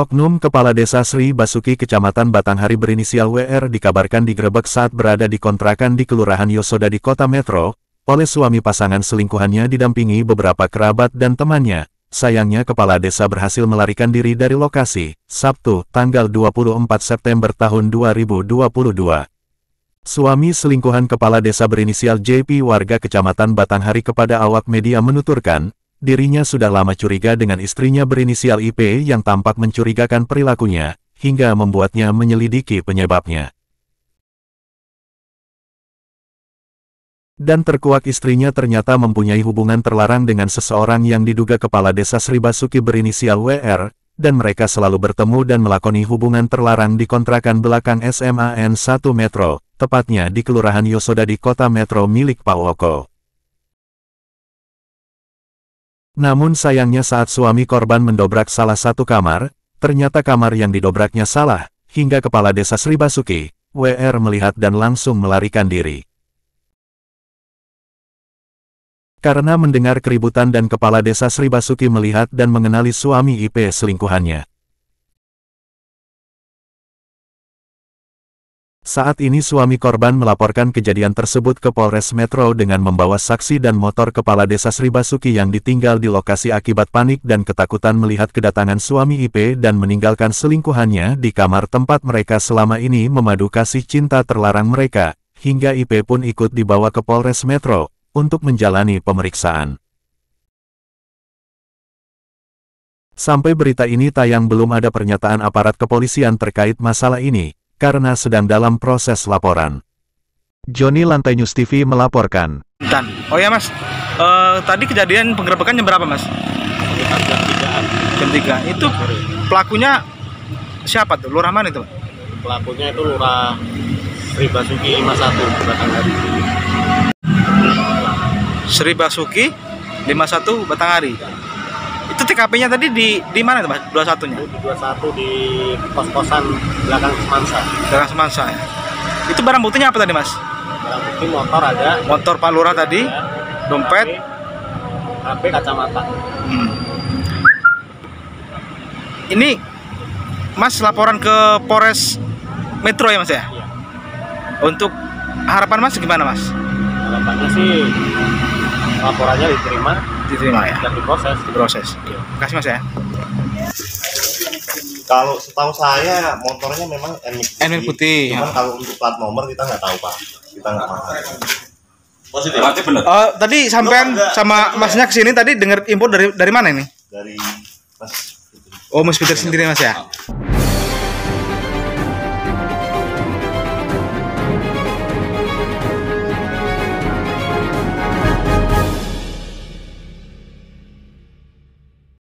Oknum Kepala Desa Sri Basuki Kecamatan Batanghari berinisial WR dikabarkan digerebek saat berada di kontrakan di Kelurahan Yosoda di Kota Metro, oleh suami pasangan selingkuhannya didampingi beberapa kerabat dan temannya. Sayangnya kepala desa berhasil melarikan diri dari lokasi, Sabtu, tanggal 24 September tahun 2022. Suami selingkuhan kepala desa berinisial JP warga kecamatan Batanghari kepada awak media menuturkan, dirinya sudah lama curiga dengan istrinya berinisial IP yang tampak mencurigakan perilakunya, hingga membuatnya menyelidiki penyebabnya. Dan terkuak istrinya ternyata mempunyai hubungan terlarang dengan seseorang yang diduga kepala desa Sri Basuki berinisial WR, dan mereka selalu bertemu dan melakoni hubungan terlarang di kontrakan belakang SMAN 1 Metro, tepatnya di Kelurahan Yosoda di kota Metro milik Pak Pawoko. Namun sayangnya saat suami korban mendobrak salah satu kamar, ternyata kamar yang didobraknya salah, hingga kepala desa Sri Basuki, WR melihat dan langsung melarikan diri. Karena mendengar keributan dan kepala desa Sri Basuki melihat dan mengenali suami IP selingkuhannya. Saat ini suami korban melaporkan kejadian tersebut ke Polres Metro dengan membawa saksi dan motor kepala desa Sri Basuki yang ditinggal di lokasi akibat panik dan ketakutan melihat kedatangan suami IP dan meninggalkan selingkuhannya di kamar tempat mereka selama ini memadu kasih cinta terlarang mereka, hingga IP pun ikut dibawa ke Polres Metro untuk menjalani pemeriksaan. Sampai berita ini tayang belum ada pernyataan aparat kepolisian terkait masalah ini, karena sedang dalam proses laporan. Joni Lantai News TV melaporkan. Dan, oh ya mas, uh, tadi kejadian penggerebekan jam berapa mas? Jam 3. Jam 3. Itu pelakunya siapa tuh? Lurah mana itu? Pelakunya itu Lurah Sri Basuki 51 Batanghari. Sri Basuki 51 Batanghari. Itu TKP-nya tadi di di mana tuh Mas? 21-nya? Di 21 di kos-kosan belakang Semansa. Belakang Semansa. Ya. Itu barang buktinya apa tadi Mas? Barang bukti motor ada. Motor Palura tadi, ada. dompet, HP, kacamata. Hmm. Ini Mas laporan ke Polres Metro ya Mas ya? Iya. Untuk harapan Mas gimana Mas? Harapannya sih laporannya diterima diterima nah, ya dan diproses diproses iya. kasih mas ya kalau setahu saya motornya memang NMAX putih, NMAX putih. Ya. cuman ya. kalau untuk plat nomor kita nggak tahu pak kita nggak paham. positif berarti benar uh, tadi sampean sama masnya kesini tadi dengar info dari dari mana ini dari mas Oh, Mas Peter sendiri Mas ya? Iya.